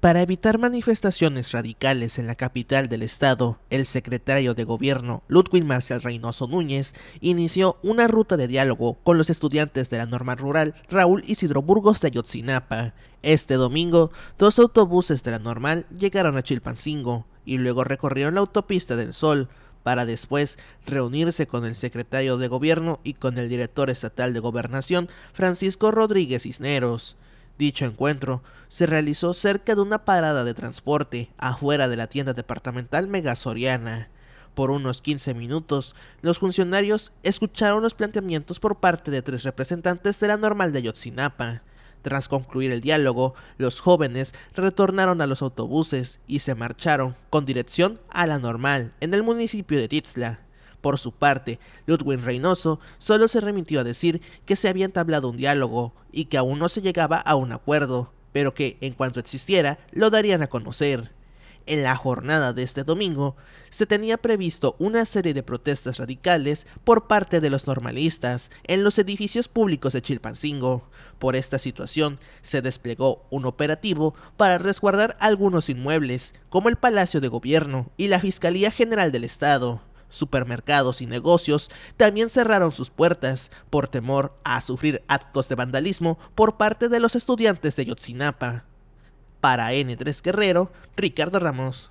Para evitar manifestaciones radicales en la capital del estado, el secretario de gobierno, Ludwig Marcial Reynoso Núñez, inició una ruta de diálogo con los estudiantes de la normal rural Raúl Isidro Burgos de Ayotzinapa. Este domingo, dos autobuses de la normal llegaron a Chilpancingo y luego recorrieron la autopista del Sol, para después reunirse con el secretario de gobierno y con el director estatal de gobernación, Francisco Rodríguez Cisneros. Dicho encuentro se realizó cerca de una parada de transporte afuera de la tienda departamental Megasoriana. Por unos 15 minutos, los funcionarios escucharon los planteamientos por parte de tres representantes de la normal de Ayotzinapa. Tras concluir el diálogo, los jóvenes retornaron a los autobuses y se marcharon con dirección a la normal en el municipio de Tizla. Por su parte, Ludwig Reynoso solo se remitió a decir que se había entablado un diálogo y que aún no se llegaba a un acuerdo, pero que, en cuanto existiera, lo darían a conocer. En la jornada de este domingo, se tenía previsto una serie de protestas radicales por parte de los normalistas en los edificios públicos de Chilpancingo. Por esta situación, se desplegó un operativo para resguardar algunos inmuebles, como el Palacio de Gobierno y la Fiscalía General del Estado. Supermercados y negocios también cerraron sus puertas por temor a sufrir actos de vandalismo por parte de los estudiantes de Yotzinapa. Para N3 Guerrero, Ricardo Ramos.